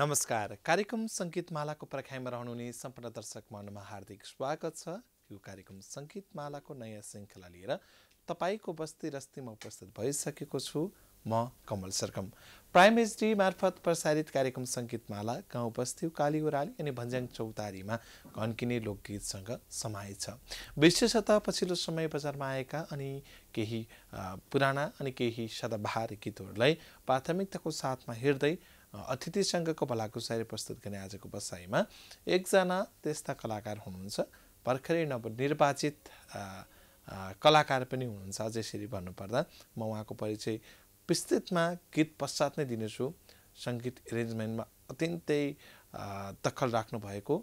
नमस्कार कार्यक्रम सङ्गीतमालाको पर्खाइमा रहनुहुने सम्पूर्ण दर्शक मनमा हार्दिक स्वागत छ यो कार्यक्रम सङ्गीतमालाको नयाँ श्रृङ्खला लिएर तपाईँको बस्ती रस्तीमा उपस्थित भइसकेको छु म कमल सरकम प्राइम एचडी मार्फत प्रसारित कार्यक्रम सङ्गीतमाला गाउँ बस्ती काली ओराली अनि भन्ज्याङ चौतारीमा घन्किने लोकगीतसँग समाय छ विशेषतः पछिल्लो समय बजारमा आएका अनि केही पुराना अनि केही सदाबहार गीतहरूलाई प्राथमिकताको साथमा हेर्दै अतिथिसँगको भलाकुसारी प्रस्तुत गर्ने आजको बसाइमा एकजना त्यस्ता कलाकार हुनुहुन्छ भर्खरै निर्वाचित कलाकार पनि हुनुहुन्छ अझ यसरी भन्नुपर्दा म उहाँको परिचय विस्तृतमा गीत पश्चात नै दिनेछु सङ्गीत एरेन्जमेन्टमा अत्यन्तै दखल राख्नुभएको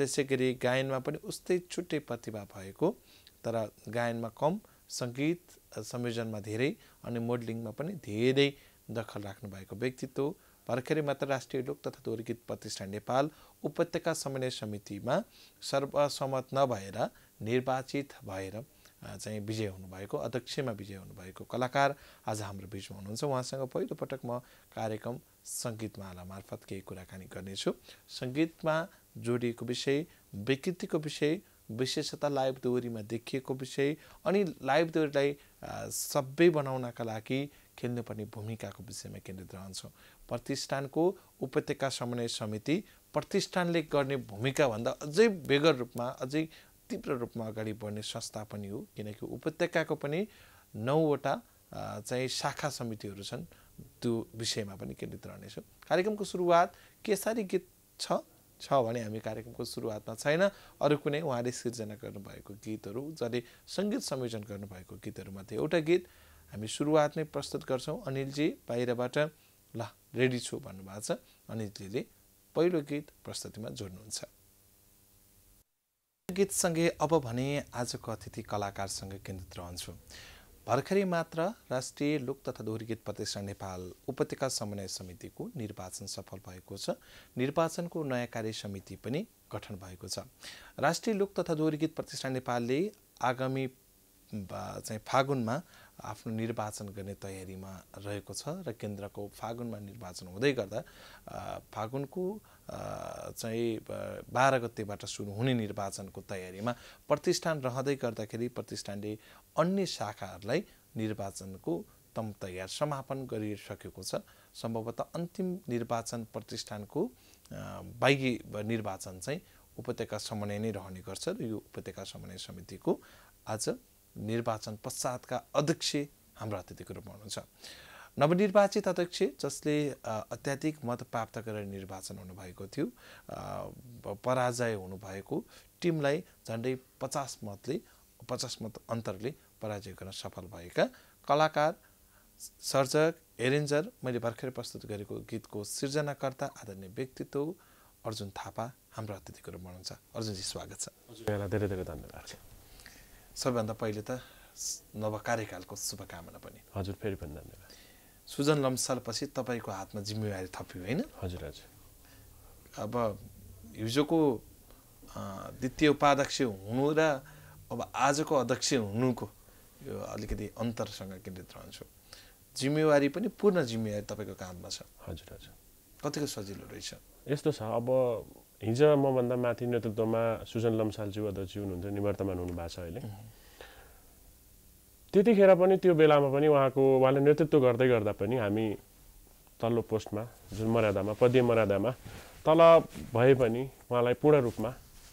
त्यसै गरी गायनमा पनि उस्तै छुट्टै प्रतिभा भएको तर गायनमा कम सङ्गीत संयोजनमा धेरै अनि मोडलिङमा पनि धेरै दखल राख्नुभएको व्यक्तित्व भर्खरै मात्र राष्ट्रिय लोक तथा गीत प्रतिष्ठान नेपाल उपत्यका समन्वय समितिमा सर्वसम्मत नभएर निर्वाचित भएर चाहिँ विजय हुनुभएको अध्यक्षमा विजय हुनुभएको कलाकार आज हाम्रो बिचमा हुनुहुन्छ उहाँसँग पहिलोपटक म कार्यक्रम सङ्गीतमाला मार्फत केही कुराकानी गर्नेछु सङ्गीतमा जोडिएको विषय विकृतिको विषय विशेषता लाइभ दोहोरीमा देखिएको विषय अनि लाइभ दोहोरीलाई सबै बनाउनका लागि खेल्नुपर्ने भूमिकाको विषयमा केन्द्रित रहन्छौँ प्रतिष्ठानको उपत्यका समन्वय समिति प्रतिष्ठानले गर्ने भूमिकाभन्दा अझै बेगर रूपमा अझै तीव्र रूपमा अगाडि बढ्ने संस्था पनि हो किनकि उपत्यकाको पनि नौवटा चाहिँ शाखा समितिहरू छन् त्यो विषयमा पनि केन्द्रित रहनेछौँ कार्यक्रमको सुरुवात केसारी गीत छ छ भने हामी कार्यक्रमको सुरुवातमा छैन अरू कुनै उहाँले सिर्जना गर्नुभएको गीतहरू जसले सङ्गीत संयोजन गर्नुभएको गीतहरूमध्ये एउटा गीत हामी सुरुवात नै प्रस्तुत गर्छौँ अनिलजी बाहिरबाट ल रेडी छु भन्नुभएको छ अनिलजीले पहिलो गीत प्रस्तुतिमा जोड्नुहुन्छ गीतसँगै अब भने आजको अतिथि कलाकारसँग केन्द्रित रहन्छु भर्खरै मात्र राष्ट्रिय लोक तथा दोहोरी गीत प्रतिष्ठान नेपाल उपत्यका समन्वय समितिको निर्वाचन सफल भएको छ निर्वाचनको नयाँ कार्य समिति पनि गठन भएको छ राष्ट्रिय लोक तथा दोहोरी गीत प्रतिष्ठान नेपालले आगामी चाहिँ फागुनमा आफ्नो निर्वाचन गर्ने तयारीमा रहेको छ र केन्द्रको फागुनमा निर्वाचन हुँदै गर्दा फागुनको चाहिँ बाह्र गतेबाट सुरु हुने निर्वाचनको तयारीमा प्रतिष्ठान रहँदै गर्दाखेरि प्रतिष्ठानले अन्य शाखाहरूलाई निर्वाचनको तम तयार समापन गरिसकेको छ सम्भवतः अन्तिम निर्वाचन प्रतिष्ठानको बाह्य निर्वाचन चाहिँ उपत्यका समन्वय नै रहने गर्छ र यो उपत्यका समन्वय समितिको आज निर्वाचन पश्चातका अध्यक्ष हाम्रो अतिथिको रूपमा हुनुहुन्छ नवनिर्वाचित अध्यक्ष जसले अत्याधिक मत प्राप्त गरेर निर्वाचन हुनुभएको थियो पराजय हुनुभएको टिमलाई झन्डै पचास मतले पचास मत अन्तरले पराजय गर्न सफल भएका कलाकार सर्जक एरेन्जर मैले भर्खरै प्रस्तुत गरेको गीतको सिर्जनाकर्ता आदरणीय व्यक्तित्व अर्जुन थापा हाम्रो अतिथिको रूपमा हुनुहुन्छ अर्जुनजी स्वागत छ धेरै धेरै धन्यवाद सबैभन्दा पहिले त नव कार्यकालको शुभकामना पनि हजुर फेरि पनि धन्यवाद सुजन लम्सालपछि तपाईँको हातमा जिम्मेवारी थप्यो होइन हजुर हजुर अब हिजोको द्वितीय उपाध्यक्ष हुनु र अब आजको अध्यक्ष हुनुको यो अलिकति अन्तरसँग केन्द्रित रहन्छु जिम्मेवारी पनि पूर्ण जिम्मेवारी तपाईँको काममा छ हजुर हजुर कतिको सजिलो रहेछ यस्तो छ अब हिजो मभन्दा माथि नेतृत्वमा सुजन लम्सालज्यू अध्यक्षज्यू हुनुहुन्छ निवर्तमान हुनुभएको छ अहिले त्यतिखेर पनि त्यो बेलामा पनि उहाँको उहाँले नेतृत्व गर्दै गर्दा पनि हामी तल्लो पोस्टमा जुन मर्यादामा पदीय मर्यादामा तल भए पनि उहाँलाई पूर्ण रूपमा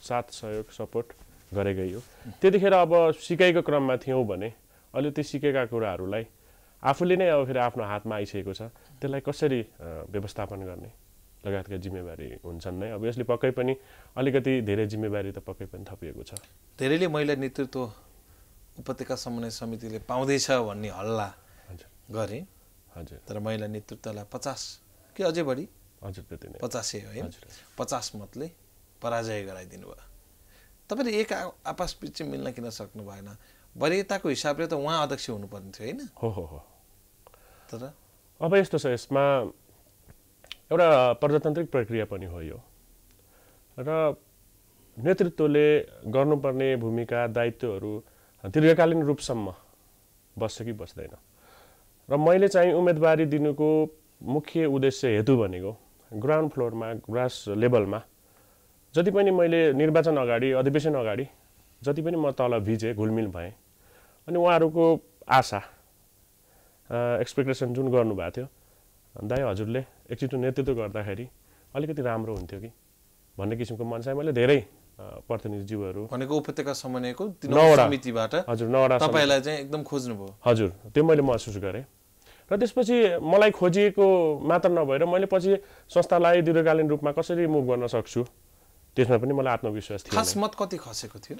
साथ सहयोग सपोर्ट गरेकै हो त्यतिखेर अब सिकाइको क्रममा थियौँ भने अहिले त्यो सिकेका कुराहरूलाई आफूले नै अब फेरि आफ्नो हातमा आइसकेको छ त्यसलाई कसरी व्यवस्थापन गर्ने लगायतका जिम्मेवारी हुन्छन् नै अब यसले पक्कै पनि अलिकति धेरै जिम्मेवारी त पक्कै पनि थपिएको छ धेरैले महिला नेतृत्व उपत्यका समन्वय समितिले पाउँदैछ भन्ने हल्ला गरे हजुर तर महिला नेतृत्वलाई पचास कि अझै बढी हजुर त्यति नै पचासै हो है पचास मतले पराजय गराइदिनु भयो तपाईँले एक आपस चाहिँ मिल्न किन सक्नु भएन वरियताको हिसाबले त उहाँ अध्यक्ष हुनुपर्ने थियो होइन हो हो हो तर अब यस्तो छ यसमा एउटा प्रजातान्त्रिक प्रक्रिया पनि हो यो र नेतृत्वले गर्नुपर्ने भूमिका दायित्वहरू दीर्घकालीन रूपसम्म बस्छ कि बस्दैन र मैले चाहिँ उम्मेदवारी दिनुको मुख्य उद्देश्य हेतु भनेको ग्राउन्ड फ्लोरमा ग्रास लेभलमा जति पनि मैले निर्वाचन अगाडि अधिवेशन अगाडि जति पनि म तल भिजेँ घुलमिल भएँ अनि उहाँहरूको आशा एक्सपेक्टेसन जुन गर्नुभएको थियो दाइ हजुरले एकचोटि नेतृत्व गर्दाखेरि अलिकति राम्रो हुन्थ्यो कि भन्ने किसिमको मनसाय मैले धेरै प्रतिनिधिज्यूहरू भनेको उपत्यका समन्वयको समितिबाट हजुर नौवटा तपाईँलाई चाहिँ एकदम खोज्नुभयो हजुर त्यो मैले महसुस गरेँ र त्यसपछि मलाई खोजिएको मात्र नभएर मैले पछि संस्थालाई दीर्घकालीन रूपमा कसरी मुभ गर्न सक्छु त्यसमा पनि मलाई आत्मविश्वास थियो खास मत कति खसेको थियो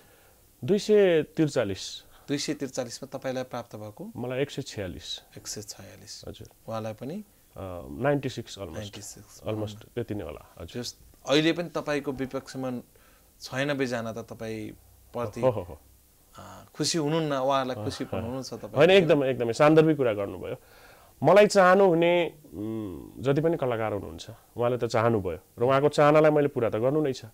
दुई सय त्रिचालिस दुई सय त्रिचालिसमा तपाईँलाई प्राप्त भएको मलाई एक सय छयालिस एक सय छयालिस हजुर उहाँलाई पनि नाइन्टी सिक्स अलमोस्ट अलमोस्ट त्यति नै होला हजुर जस्ट अहिले पनि तपाईँको विपक्षमा छयानब्बेजना त प्रति खुसी हुनुहुन्न उहाँहरूलाई खुसी हुनुहुन्छ होइन एकदमै एकदमै सान्दर्भिक कुरा गर्नुभयो मलाई चाहनु हुने जति पनि कलाकार हुनुहुन्छ उहाँले त चाहनुभयो र उहाँको चाहनालाई मैले पुरा त गर्नु नै छ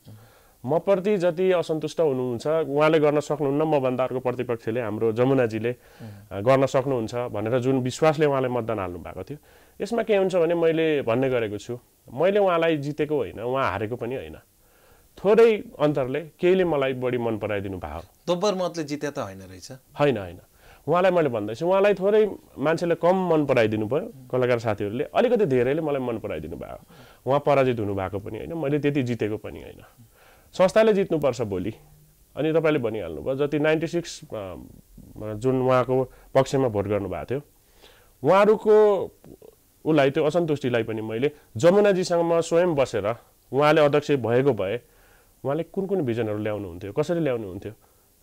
म प्रति जति असन्तुष्ट हुनुहुन्छ उहाँले गर्न सक्नुहुन्न म भन्दा अर्को प्रतिपक्षले हाम्रो जमुनाजीले गर्न सक्नुहुन्छ भनेर जुन विश्वासले उहाँले मतदान हाल्नु भएको थियो यसमा के हुन्छ भने मैले भन्ने गरेको छु मैले उहाँलाई जितेको होइन उहाँ हारेको पनि होइन थोरै अन्तरले केहीले मलाई बढी मन पराइदिनु भयो दोब्बर मतले जिते त होइन रहेछ होइन होइन उहाँलाई मैले भन्दैछु उहाँलाई थोरै मान्छेले कम मन पराइदिनु भयो कलाकार साथीहरूले अलिकति धेरैले मलाई मन पराइदिनु भयो उहाँ पराजित हुनुभएको पनि होइन मैले त्यति जितेको पनि होइन संस्थाले जित्नुपर्छ भोलि अनि तपाईँले भनिहाल्नुभयो जति नाइन्टी सिक्स जुन उहाँको पक्षमा भोट गर्नुभएको थियो उहाँहरूको उसलाई त्यो असन्तुष्टिलाई पनि मैले जमुनाजीसँग म स्वयं बसेर उहाँले अध्यक्ष भएको भए उहाँले कुन कुन भिजनहरू ल्याउनुहुन्थ्यो कसरी ल्याउनुहुन्थ्यो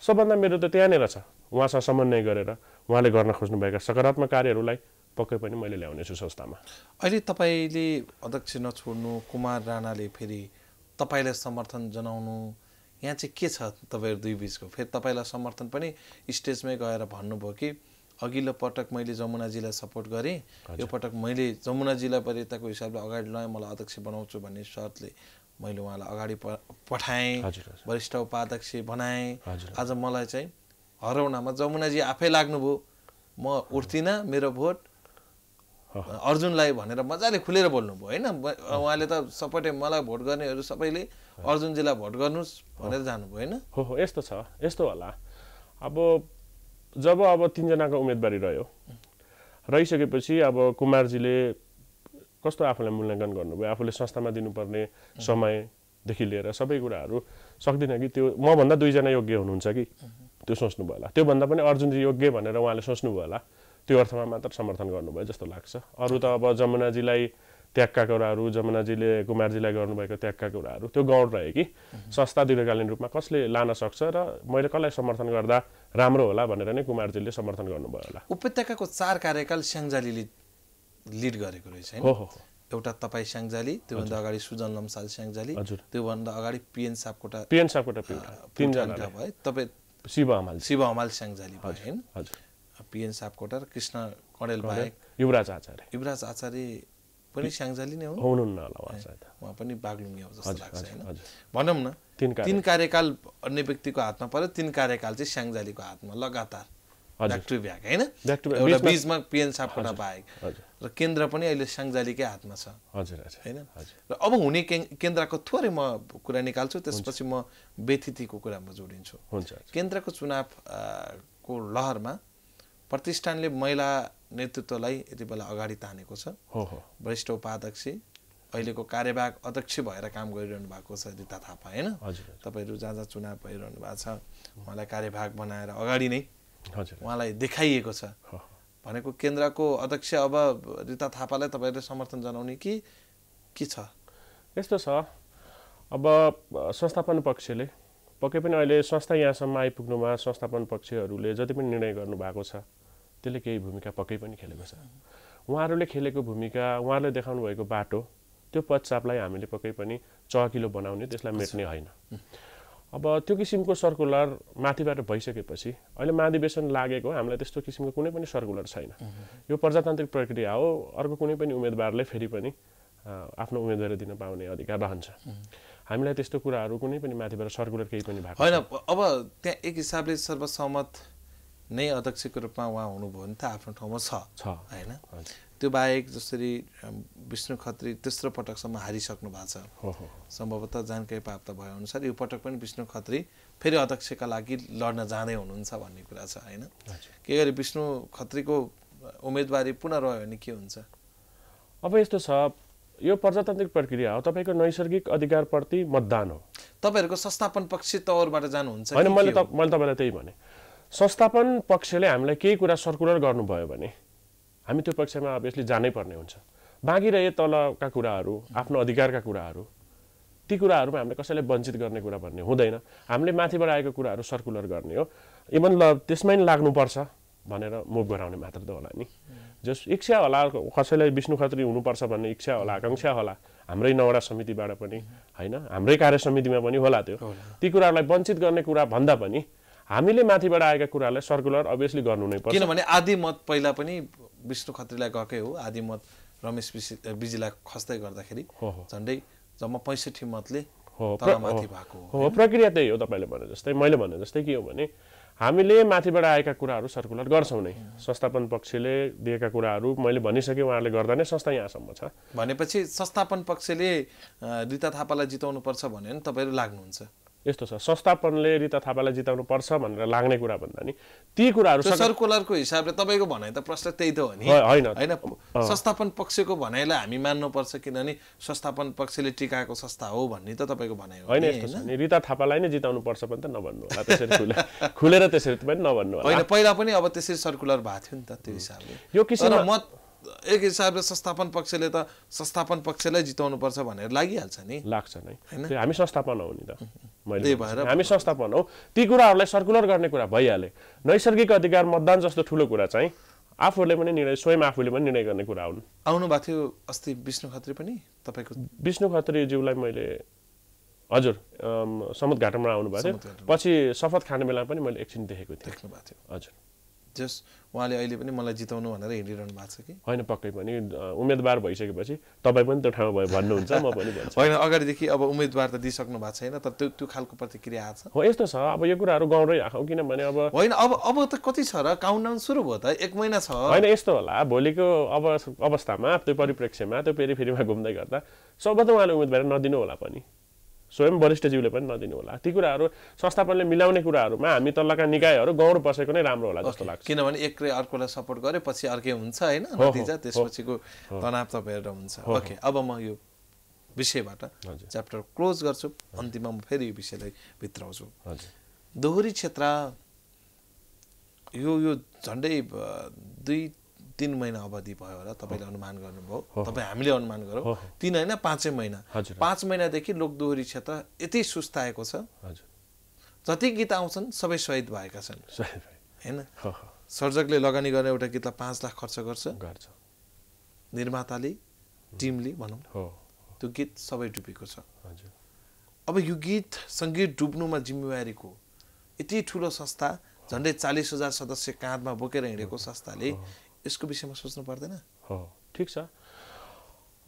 सबभन्दा मेरो त त्यहाँनिर छ उहाँसँग समन्वय गरेर उहाँले गर्न खोज्नुभएका सकारात्मक कार्यहरूलाई पक्कै पनि मैले ल्याउनेछु संस्थामा अहिले तपाईँले अध्यक्ष नछोड्नु कुमार राणाले फेरि तपाईँलाई समर्थन जनाउनु यहाँ चाहिँ के छ तपाईँहरू दुई बिचको फेरि तपाईँलाई समर्थन पनि स्टेजमै गएर भन्नुभयो कि अघिल्लो पटक मैले जमुनाजीलाई सपोर्ट गरेँ यो पटक मैले जमुनाजीलाई वरियताको हिसाबले अगाडि लगाएँ मलाई अध्यक्ष बनाउँछु भन्ने सर्तले मैले उहाँलाई अगाडि पठाएँ वरिष्ठ उपाध्यक्ष बनाएँ आज मलाई चाहिँ हराउनमा जमुनाजी आफै लाग्नुभयो म उठ्दिनँ मेरो भोट अर्जुनलाई भनेर मजाले खुलेर बोल्नुभयो होइन उहाँले त सपटे मलाई भोट गर्नेहरू सबैले अर्जुनजीलाई भोट गर्नुहोस् भनेर जानुभयो होइन हो हो यस्तो छ यस्तो होला अब जब अब तिनजनाको उम्मेदवारी रह्यो रहिसकेपछि अब कुमारजीले कस्तो आफूलाई मूल्याङ्कन गर्नुभयो आफूले संस्थामा दिनुपर्ने समयदेखि लिएर सबै कुराहरू सक्दिनँ कि त्यो मभन्दा दुईजना योग्य हुनुहुन्छ कि त्यो सोच्नुभयो होला त्योभन्दा पनि अर्जुनजी योग्य भनेर उहाँले सोच्नुभयो होला त्यो अर्थमा मात्र समर्थन गर्नुभयो जस्तो लाग्छ अरू त अब जमुनाजीलाई त्यागका कुराहरू जमुनाजीले कुमारजीलाई गर्नुभएको त्यागका कुराहरू त्यो गौड रह्यो कि संस्था दीर्घकालीन रूपमा कसले लान सक्छ र मैले कसलाई समर्थन गर्दा राम्रो होला भनेर नै कुमारजीले समर्थन गर्नुभयो होला उपत्यकाको चार कार्यकाल स्याङ्जालीले लिड गरेको रहेछ हो हो एउटा तपाईँ स्याङ्जाली त्योभन्दा अगाडि सुजन लम्साल स्याङ्जाली त्योभन्दा अगाडि पिएन सापकोटा पिएन सापकोटा तिनजना भयो तपाईँ शिव हमाल शिव हमाल स्याङ्जाली भयो होइन पिएन सापकोटा र कृष्ण कडेल बाहेक युवराज आचार्य युवराज आचार्य पनि स्याङ्जाली नै हुनुहुन्न होला उहाँ सायद उहाँ पनि बागलुङ्गी हो जस्तो लाग्छ होइन भनौँ न तिन कार्यकाल अन्य व्यक्तिको हातमा पऱ्यो तिन कार्यकाल चाहिँ स्याङ्जालीको हातमा लगातार ब्याक टु ब्याक होइन एउटा बिचमा पिएन सापकोटा बाहेक र केन्द्र पनि अहिले स्याङ्जालीकै हातमा छ हजुर होइन र अब हुने केन्द्रको थोरै म कुरा निकाल्छु त्यसपछि म व्यथितिको कुरामा जोडिन्छु केन्द्रको चुनावको लहरमा प्रतिष्ठानले महिला नेतृत्वलाई यति बेला अगाडि तानेको छ हो वरिष्ठ उपाध्यक्ष अहिलेको कार्यवाहक अध्यक्ष भएर काम गरिरहनु भएको छ रिता थापा होइन तपाईँहरू जहाँ जहाँ चुनाव भइरहनु भएको छ उहाँलाई कार्यवाहक बनाएर अगाडि नै उहाँलाई देखाइएको छ भनेको केन्द्रको अध्यक्ष अब रिता थापालाई तपाईँहरूले समर्थन जनाउने कि के छ यस्तो छ अब संस्थापन पक्षले पक्कै पनि अहिले संस्था यहाँसम्म आइपुग्नुमा संस्थापन पक्षहरूले जति पनि निर्णय गर्नुभएको छ त्यसले केही भूमिका पक्कै पनि खेलेको छ उहाँहरूले खेलेको भूमिका उहाँहरूले देखाउनु भएको बाटो त्यो पश्चापलाई हामीले पक्कै पनि चहकिलो बनाउने त्यसलाई मेट्ने होइन अब त्यो किसिमको सर्कुलर माथिबाट भइसकेपछि अहिले महाधिवेशन लागेको हामीलाई त्यस्तो किसिमको कुनै पनि सर्कुलर छैन यो प्रजातान्त्रिक प्रक्रिया हो अर्को कुनै पनि उम्मेदवारले फेरि पनि आफ्नो उम्मेदवारी दिन पाउने अधिकार रहन्छ हामीलाई त्यस्तो कुराहरू कुनै पनि माथिबाट सर्कुलर केही पनि भएको होइन अब त्यहाँ एक हिसाबले सर्वसहमत नै अध्यक्षको रूपमा उहाँ हुनुभयो भने त आफ्नो ठाउँमा छ होइन त्यो बाहेक जसरी विष्णु खत्री तेस्रो पटकसम्म हारिसक्नु भएको छ सम्भवतः जानकारी प्राप्त भएअनुसार यो पटक पनि विष्णु खत्री फेरि अध्यक्षका लागि लड्न जाँदै हुनुहुन्छ भन्ने कुरा छ होइन के गरी विष्णु खत्रीको उम्मेदवारी पुनः रह्यो भने के हुन्छ अब यस्तो छ यो प्रजातान्त्रिक प्रक्रिया हो तपाईँको नैसर्गिक अधिकारप्रति मतदान हो तपाईँहरूको संस्थापन पक्ष तौरबाट जानुहुन्छ होइन मैले त मैले तपाईँलाई त्यही भने संस्थापन पक्षले हामीलाई केही कुरा सर्कुलर गर्नुभयो भने हामी त्यो पक्षमा अभियसली जानै पर्ने हुन्छ बाँकी रहे तलका कुराहरू आफ्नो अधिकारका कुराहरू ती कुराहरूमा हामीले कसैलाई वञ्चित गर्ने कुरा भन्ने हुँदैन हामीले माथिबाट आएको कुराहरू सर्कुलर गर्ने हो इभन ल त्यसमै लाग्नुपर्छ भनेर मुभ गराउने मात्र त होला नि जस इच्छा होला कसैलाई विष्णु खत्री हुनुपर्छ भन्ने इच्छा होला आकाङ्क्षा होला हाम्रै नवडा समितिबाट पनि होइन हाम्रै कार्य समितिमा पनि होला त्यो ती कुराहरूलाई वञ्चित गर्ने कुरा भन्दा पनि हामीले माथिबाट आएका कुरालाई सर्कुलर अभियसली गर्नु नै पर्छ किनभने आदि मत पहिला पनि विष्णु खत्रीलाई गएकै हो आदि मत रमेश बिजीलाई खस्दै गर्दाखेरि झन्डै जम्मा पैँसठी मतले हो हो प्रक्रिया त्यही हो तपाईँले भने जस्तै मैले भने जस्तै के हो भने हामीले माथिबाट आएका कुराहरू सर्कुलर गर्छौँ नै संस्थापन पक्षले दिएका कुराहरू मैले भनिसकेँ उहाँहरूले गर्दा नै संस्था यहाँसम्म छ भनेपछि संस्थापन पक्षले रिता थापालाई जिताउनुपर्छ भनेर तपाईँहरू लाग्नुहुन्छ यस्तो छ संस्थापनले रिता थापालाई जिताउनु पर्छ भनेर लाग्ने कुरा भन्दा नि ती कुराहरू सर्कुलरको हिसाबले तपाईँको भनाइ त प्रश्न त्यही त हो नि होइन होइन संस्थापन पक्षको भनाइलाई हामी मान्नुपर्छ किनभने संस्थापन पक्षले टिकाएको संस्था हो भन्ने त तपाईँको भनाइ होइन रिता थापालाई नै जिताउनु पर्छ पनि त नभन्नु होला त्यसरी खुलेर त्यसरी पनि नभन्नु होइन पहिला पनि अब त्यसरी सर्कुलर भएको थियो नि त त्यो हिसाबले यो किसिम मत एक हिसाबले संस्थापन पक्षले त संस्थापन पक्षलाई जिताउनु पर्छ भनेर लागिहाल्छ नि लाग्छ नै हामी संस्थापन हो नि त मैले भएर हामी संस्थापन हौ ती कुराहरूलाई सर्कुलर गर्ने कुरा भइहाले नैसर्गिक अधिकार मतदान जस्तो ठुलो कुरा चाहिँ आफूहरूले पनि निर्णय स्वयं आफूले पनि निर्णय गर्ने कुरा हुन् आउनु भएको थियो अस्ति विष्णु खत्री पनि तपाईँको विष्णु खत्रीज्यूलाई मैले हजुर समुद्घाटनमा आउनुभएको थियो पछि शपथ खाने बेला पनि मैले एकछिन देखेको थिएँ देख्नु भएको थियो हजुर जस उहाँले अहिले पनि मलाई जिताउनु भनेर हिँडिरहनु भएको छ कि होइन पक्कै पनि उम्मेदवार भइसकेपछि तपाईँ पनि त्यो ठाउँमा भयो भन्नुहुन्छ म पनि भन्छु होइन अगाडिदेखि अब उम्मेदवार त दिइसक्नु भएको छैन तर त्यो त्यो खालको प्रतिक्रिया आएको छ हो यस्तो छ अब यो कुराहरू गाउँदै राखौँ किनभने अब होइन अब अब त कति छ र काउन्टडाउन सुरु भयो त एक महिना छ होइन यस्तो होला भोलिको अब अवस्थामा त्यो परिप्रेक्ष्यमा त्यो पेरिफेरीमा घुम्दै गर्दा सबै त उहाँले उम्मेदवार नदिनु होला पनि स्वयं वरिष्ठज्यूले पनि नदिनु होला ती कुराहरू संस्थापनले मिलाउने कुराहरूमा हामी तल्लाका निकायहरू गौड बसेको नै राम्रो होला जस्तो लाग्छ किनभने एकले अर्कोलाई सपोर्ट गरे पछि अर्कै हुन्छ होइन नतिजा त्यसपछिको तनाव तपाईँहरू हुन्छ ओके अब म यो विषयबाट च्याप्टर क्लोज गर्छु अन्तिममा म फेरि यो विषयलाई भित्राउँछु दोहोरी क्षेत्र यो यो झन्डै दुई तिन महिना अवधि भयो होला तपाईँले अनुमान गर्नुभयो तपाईँ हामीले अनुमान गरौँ तिन होइन पाँचै महिना पाँच महिनादेखि लोकदोहोरी क्षेत्र यति सुस्ताएको छ जति गीत आउँछन् सबै सहिद भएका छन् होइन सर्जकले लगानी गर्ने एउटा गीतलाई पाँच लाख खर्च गर्छ गर्छ निर्माताले टिमले भनौँ त्यो गीत सबै डुबेको छ अब यो गीत सङ्गीत डुब्नुमा जिम्मेवारीको यति ठुलो संस्था झन्डै चालिस हजार सदस्य काँधमा बोकेर हिँडेको संस्थाले यसको विषयमा सोच्नु पर्दैन हो ठिक छ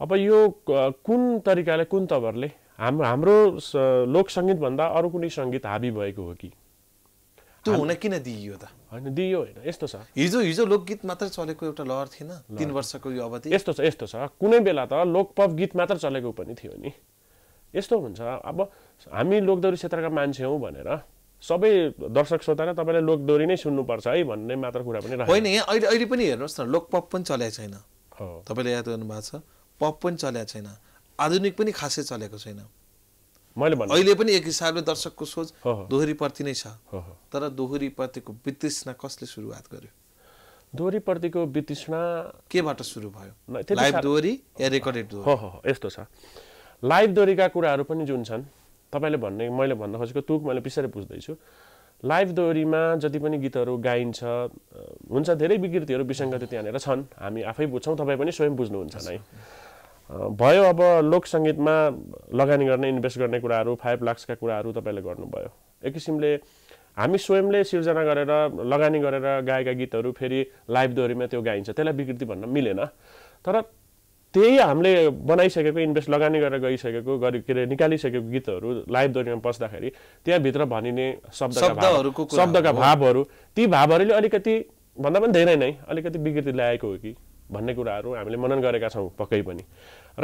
अब यो कुन तरिकाले कुन तपाईँहरूले हाम्रो हाम्रो लोक सङ्गीतभन्दा अरू कुनै सङ्गीत हाबी भएको हो कि त्यो हुन किन दिइयो त होइन दिइयो होइन यस्तो छ हिजो हिजो लोकगीत मात्र चलेको एउटा लहर थिएन तिन वर्षको यो अवधि यस्तो छ यस्तो छ कुनै बेला त लोकपप गीत मात्र चलेको पनि थियो नि यस्तो हुन्छ अब हामी लोकदौरी क्षेत्रका मान्छे हौँ भनेर सबै दर्शक श्रोता नै तपाईँले लोकदोरी नै सुन्नुपर्छ है भन्ने मात्र कुरा पनि होइन यहाँ अहिले अहिले पनि हेर्नुहोस् न लोक पप पनि चलेको छैन तपाईँले याद गर्नु भएको छ पप पनि चलेको छैन आधुनिक पनि खासै चलेको छैन मैले अहिले पनि एक हिसाबले दर्शकको सोच दोहोरीप्रति नै छ तर दोहोरीप्रतिको वितृष्णा कसले सुरुवात गर्यो दोहोरीप्रतिको वितृष्णा केबाट सुरु भयो लाइभ दोहोरी या रेकर्डेड दोहोरी यस्तो छ लाइभ दोहोरीका कुराहरू पनि जुन छन् तपाईँले भन्ने मैले भन्न खोजेको तुक मैले बिस्तारै बुझ्दैछु लाइभ दोहोरीमा जति पनि गीतहरू गाइन्छ हुन्छ धेरै विकृतिहरू विसङ्गति त्यहाँनिर छन् हामी आफै बुझ्छौँ तपाईँ पनि स्वयं बुझ्नुहुन्छ नै भयो अब लोक सङ्गीतमा लगानी गर्ने इन्भेस्ट गर्ने कुराहरू फाइभ लाक्सका कुराहरू तपाईँले गर्नुभयो एक किसिमले हामी स्वयंले सिर्जना गरेर लगानी गरेर गाएका गीतहरू फेरि लाइभ दोहोरीमा त्यो गाइन्छ त्यसलाई विकृति भन्न मिलेन तर त्यही हामीले बनाइसकेको इन्भेस्ट लगानी गरेर गइसकेको गरि के अरे निकालिसकेको गीतहरू लाइभ लाइभदोरीमा पस्दाखेरि त्यहाँभित्र भनिने शब्द शब्दहरूको शब्दका भावहरू ती भावहरूले अलिकति भन्दा पनि धेरै नै अलिकति विकृति ल्याएको हो कि भन्ने कुराहरू हामीले मनन गरेका छौँ पक्कै पनि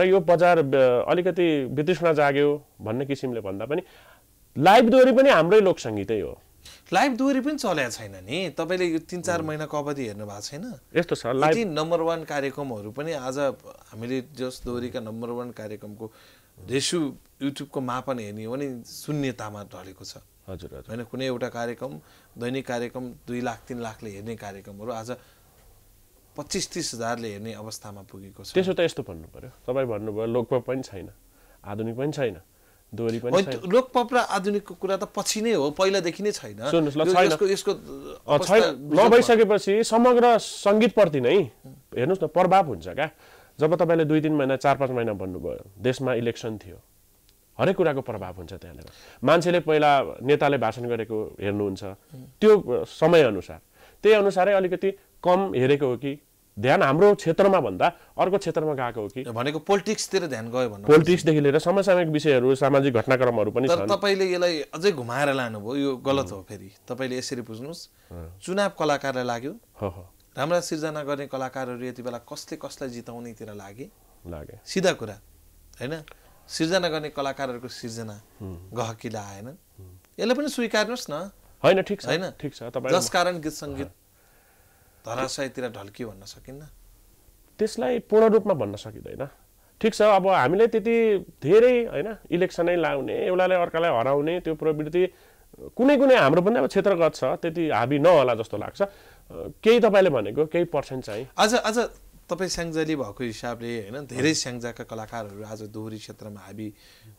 र यो बजार अलिकति वितृष्णा जाग्यो भन्ने किसिमले भन्दा पनि लाइभ दोरी पनि हाम्रै लोकसङ्गीतै हो लाइभ दोहोरी पनि चलेको छैन नि तपाईँले यो तिन चार महिनाको अवधि हेर्नु भएको छैन यस्तो छ लाइभ नम्बर वान कार्यक्रमहरू पनि आज हामीले जस दोहोरीका नम्बर वान कार्यक्रमको रेसु युट्युबको मापन हेर्ने हो भने शून्यतामा ढलेको छ हजुर होइन कुनै एउटा कार्यक्रम दैनिक कार्यक्रम दुई लाख तिन लाखले हेर्ने कार्यक्रमहरू आज पच्चिस तिस हजारले हेर्ने अवस्थामा पुगेको छ त्यसो त यस्तो भन्नु पऱ्यो तपाईँ भन्नुभयो लोकमा पनि छैन आधुनिक पनि छैन दोहोरी पनि र आधुनिकको कुरा त पछि नै हो पहिलादेखि नै छैन नभइसकेपछि समग्र सङ्गीतप्रति नै हेर्नुहोस् न प्रभाव हुन्छ क्या जब तपाईँले दुई तिन महिना चार पाँच महिना भन्नुभयो देशमा इलेक्सन थियो हरेक कुराको प्रभाव हुन्छ त्यहाँनिर मान्छेले पहिला नेताले भाषण गरेको हेर्नुहुन्छ त्यो समयअनुसार त्यही अनुसारै अलिकति कम हेरेको हो कि ध्यान हाम्रो क्षेत्रमा भन्दा अर्को क्षेत्रमा गएको हो कि भनेको पोलिटिक्सतिर ध्यान गयो भन्नु पोलिटिक्सदेखि लिएर समसामयिक विषयहरू सामाजिक घटनाक्रमहरू पनि तर तपाईँले यसलाई अझै घुमाएर लानुभयो यो गलत हो फेरि तपाईँले यसरी बुझ्नुहोस् चुनाव कलाकारलाई लाग्यो राम्रा सिर्जना गर्ने कलाकारहरू यति बेला कसले कसलाई जिताउनेतिर लागे लागे सिधा कुरा होइन सिर्जना गर्ने कलाकारहरूको सिर्जना गहकिला आएन यसलाई पनि स्वीकार्नुहोस् न होइन ठिक छ होइन ठिक छ जस कारण गीत सङ्गीत धराशयतिर ढल्कियो भन्न सकिन्न त्यसलाई पूर्ण रूपमा भन्न सकिँदैन ठिक छ अब हामीलाई त्यति धेरै होइन इलेक्सनै लाउने एउटालाई अर्कालाई हराउने त्यो प्रवृत्ति कुनै कुनै हाम्रो पनि अब क्षेत्रगत छ त्यति हाबी नहोला जस्तो लाग्छ केही तपाईँले भनेको केही पर्सेन्ट चाहिँ आज आज तपाईँ स्याङ्जाली भएको हिसाबले होइन धेरै स्याङ्जाका कलाकारहरू आज दोहोरी क्षेत्रमा हाबी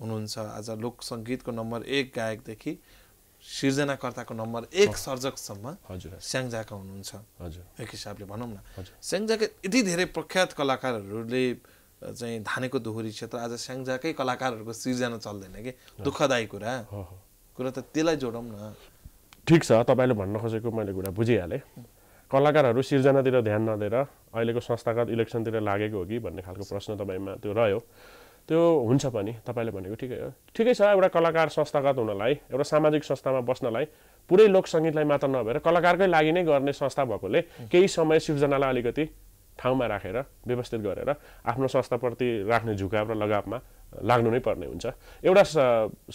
हुनुहुन्छ आज लोक सङ्गीतको नम्बर एक गायकदेखि सिर्जनाकर्ताको नम्बर एक सर्जकसम्म हजुर स्याङ्जाका हुनुहुन्छ हजुर एक हिसाबले भनौँ न स्याङ्जाका यति धेरै प्रख्यात कलाकारहरूले चाहिँ धानेको दोहोरी क्षेत्र आज स्याङ्जाकै कलाकारहरूको सिर्जना चल्दैन कि दुःखदायी कुरा कुरा त त्यसलाई जोडौँ न ठिक छ तपाईँले भन्न खोजेको मैले कुरा बुझिहालेँ कलाकारहरू सिर्जनातिर ध्यान नदिएर अहिलेको संस्थागत इलेक्सनतिर लागेको हो कि भन्ने खालको प्रश्न तपाईँमा त्यो रह्यो त्यो हुन्छ पनि तपाईँले भनेको ठिकै हो ठिकै छ एउटा कलाकार संस्थागत हुनलाई एउटा सामाजिक संस्थामा बस्नलाई पुरै लोक सङ्गीतलाई मात्र नभएर कलाकारकै लागि नै गर्ने संस्था भएकोले केही समय सिर्जनालाई अलिकति ठाउँमा राखेर व्यवस्थित गरेर आफ्नो संस्थाप्रति राख्ने झुकाव र लगावमा लाग्नु नै पर्ने हुन्छ एउटा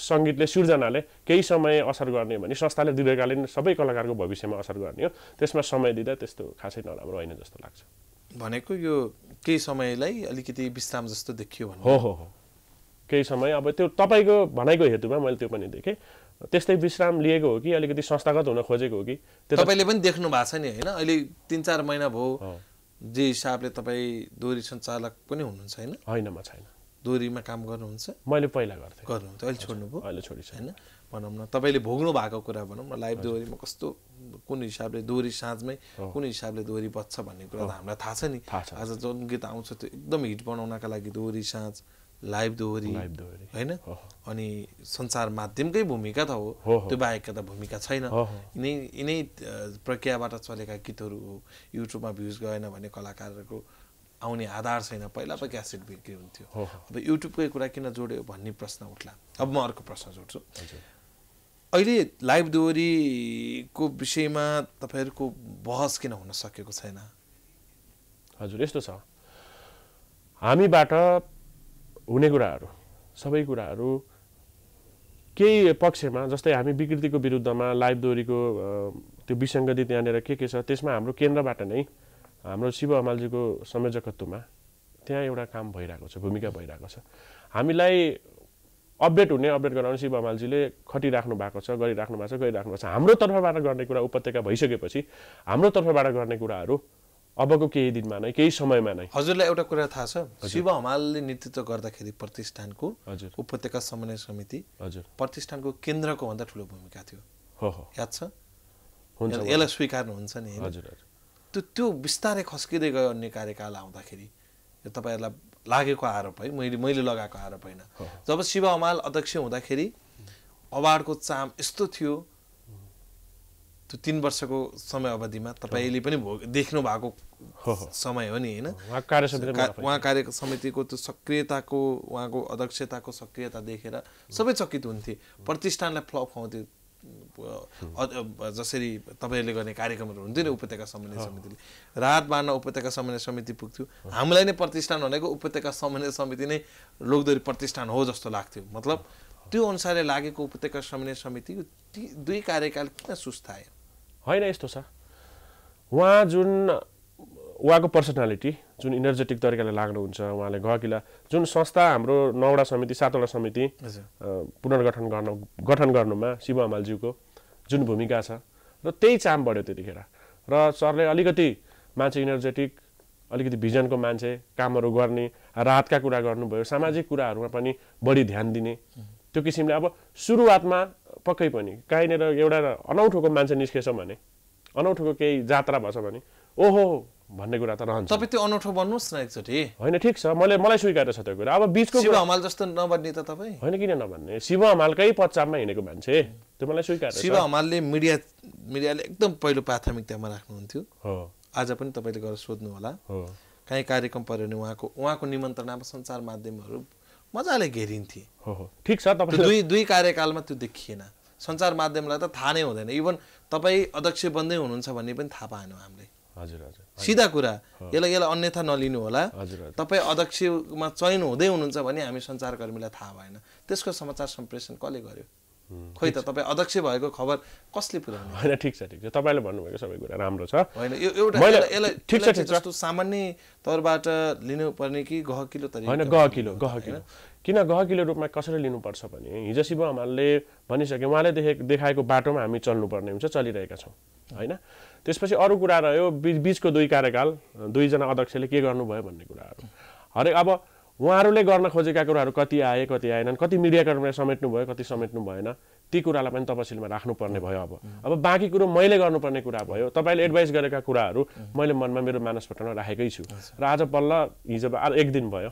सङ्गीतले सिर्जनाले केही समय असर गर्ने भने संस्थाले दीर्घकालीन सबै कलाकारको भविष्यमा असर गर्ने हो त्यसमा समय दिँदा त्यस्तो खासै नराम्रो होइन जस्तो लाग्छ भनेको यो केही समयलाई अलिकति विश्राम जस्तो देखियो भने हो हो हो केही समय अब त्यो तपाईँको भनाइको हेतुमा मैले त्यो पनि देखेँ त्यस्तै विश्राम लिएको हो कि अलिकति संस्थागत हुन खोजेको हो कि तपाईँले पनि देख्नु भएको छ नि होइन अहिले तिन चार महिना भयो जे हिसाबले तपाईँ दोहोरी सञ्चालक पनि हुनुहुन्छ होइन होइन म छैन दोहोरीमा काम गर्नुहुन्छ मैले पहिला गर्थेँ गर्नुहुन्छ अहिले छोड्नुभयो अहिले छोडिसकेँ होइन भनौँ न तपाईँले भोग्नु भएको कुरा भनौँ न लाइफ दोहोरीमा कस्तो कुन हिसाबले दोहोरी साँझमै कुन हिसाबले दोहोरी बच्छ भन्ने कुरा त हामीलाई थाहा छ नि आज जुन गीत आउँछ त्यो एकदम हिट बनाउनका लागि दोहोरी साँझ लाइभ दोहोरी होइन अनि संसार माध्यमकै भूमिका त हो त्यो बाहेकका त भूमिका छैन यिनै यिनै प्रक्रियाबाट चलेका गीतहरू हो युट्युबमा भ्युज गएन भने कलाकारहरूको आउने आधार छैन पहिला पो क्यासेट बिक्री हुन्थ्यो अब युट्युबकै कुरा किन जोड्यो भन्ने प्रश्न उठला अब म अर्को प्रश्न जोड्छु अहिले लाइभ दोहोरीको विषयमा तपाईँहरूको बहस किन हुन सकेको छैन हजुर यस्तो छ हामीबाट हुने कुराहरू सबै कुराहरू केही पक्षमा जस्तै हामी विकृतिको विरुद्धमा लाइभ दोहोरीको त्यो विसङ्गति त्यहाँनिर के के छ त्यसमा हाम्रो केन्द्रबाट नै हाम्रो शिव अमालजीको संयोजकत्वमा त्यहाँ एउटा काम भइरहेको छ भूमिका भइरहेको छ हामीलाई अपडेट हुने अपडेट गराउने शिव अमालजीले खटिराख्नु भएको छ गरिराख्नु भएको छ गरिराख्नु भएको छ हाम्रो तर्फबाट गर्ने कुरा उपत्यका भइसकेपछि हाम्रो तर्फबाट गर्ने कुराहरू अबको केही दिनमा नै केही समयमा नै हजुरलाई एउटा कुरा थाहा छ शिव हमालले नेतृत्व गर्दाखेरि प्रतिष्ठानको हजुर उपत्यका समन्वय समिति हजुर प्रतिष्ठानको केन्द्रको भन्दा ठुलो भूमिका थियो हो हो याद छ हुन्छ यसलाई स्वीकार्नुहुन्छ नि हजुर हजुर त्यो त्यो बिस्तारै खस्किँदै गयो अन्य कार्यकाल आउँदाखेरि यो तपाईँहरूलाई लागेको आरोप है मैले मैले लगाएको आरोप होइन जब शिव अमाल अध्यक्ष हुँदाखेरि अवार्डको चाम यस्तो थियो त्यो तिन वर्षको समय अवधिमा तपाईँले पनि भोग देख्नु भएको समय हो नि होइन उहाँ कार्य समितिको त्यो सक्रियताको उहाँको अध्यक्षताको सक्रियता देखेर सबै चकित हुन्थे प्रतिष्ठानलाई फ्लप खुवाउँथ्यो जसरी तपाईँहरूले गर्ने कार्यक्रमहरू हुन्थ्यो नि उपत्यका समन्वय समितिले रात बाँड्न उपत्यका समन्वय समिति पुग्थ्यो हामीलाई नै प्रतिष्ठान भनेको उपत्यका समन्वय समिति नै लोकदोरी प्रतिष्ठान हो जस्तो लाग्थ्यो मतलब त्यो अनुसारले लागेको उपत्यका समन्वय समिति दुई कार्यकाल किन सुस्तायो होइन यस्तो छ उहाँ जुन उहाँको पर्सनालिटी जुन इनर्जेटिक तरिकाले लाग्नुहुन्छ उहाँले गहकिला जुन संस्था हाम्रो नौवटा समिति सातवटा समिति पुनर्गठन गर्न गठन गर्नुमा शिव हमालज्यूको जुन भूमिका छ र त्यही चाम बढ्यो त्यतिखेर र सरले अलिकति मान्छे इनर्जेटिक अलिकति भिजनको मान्छे कामहरू गर्ने राहतका कुरा गर्नुभयो सामाजिक कुराहरूमा पनि बढी ध्यान दिने त्यो किसिमले अब सुरुवातमा पक्कै पनि कहीँनिर एउटा अनौठोको मान्छे निस्केछ भने अनौठोको केही जात्रा भएछ भने ओहो भन्ने कुरा त रहन्छ तपाईँ त्यो अनौठो बन्नुहोस् न एकचोटि होइन ठिक छ मैले मलाई स्वीकार छ त्यो कुरा अब बिचको शिव हमाल जस्तो नभन्ने त तपाईँ होइन किन नभन्ने शिव हमालकै पच्चापमा हिँडेको मान्छे त्यो मलाई स्वीकार शिव हमालले मिडिया मिडियाले एकदम पहिलो प्राथमिकतामा राख्नुहुन्थ्यो हो आज पनि तपाईँले गएर सोध्नु होला हो काहीँ कार्यक्रम पऱ्यो भने उहाँको उहाँको निमन्त्रणामा सञ्चार माध्यमहरू मजाले घेरिन्थे हो हो ठिक छ तपाईँ दुई दुई कार्यकालमा त्यो देखिएन सञ्चार माध्यमलाई त थाहा नै हुँदैन इभन तपाईँ अध्यक्ष बन्दै हुनुहुन्छ भन्ने पनि थाहा पाएनौँ हामीले हजुर हजुर सिधा कुरा यसलाई यसलाई अन्यथा नलिनु होला तपाईँ अध्यक्षमा चयन हुँदै हुनुहुन्छ भने हामी सञ्चारकर्मीलाई थाहा भएन त्यसको समाचार सम्प्रेषण कसले गर्यो खोइ त तपाईँ अध्यक्ष भएको खबर कसले पुऱ्याउनु होइन ठिक छ ठिक छ तपाईँले भन्नुभएको सबै कुरा राम्रो छ होइन यो एउटा यसलाई जस्तो सामान्य तौरबाट लिनुपर्ने कि गहकिलो तरिका होइन गहकिलो गहकिलो किन गहकिलो रूपमा कसरी लिनुपर्छ भने हिजो शिव हमालले भनिसक्यो उहाँले देखाएको बाटोमा हामी चल्नुपर्ने हुन्छ चलिरहेका छौँ होइन त्यसपछि अरू कुरा रह्यो बिच बिचको दुई कार्यकाल दुईजना अध्यक्षले के गर्नुभयो भन्ने कुराहरू हरेक अब उहाँहरूले गर्न खोजेका कुराहरू कति आए कति आएनन् कति मिडियाकर्मीलाई समेट्नु भयो कति समेट्नु भएन ती कुरालाई पनि तपसिलमा राख्नुपर्ने भयो अब अब बाँकी कुरो मैले गर्नुपर्ने कुरा भयो तपाईँले एडभाइस गरेका कुराहरू मैले मनमा मेरो मानसपटमा राखेकै छु र आज बल्ल हिजो एक दिन भयो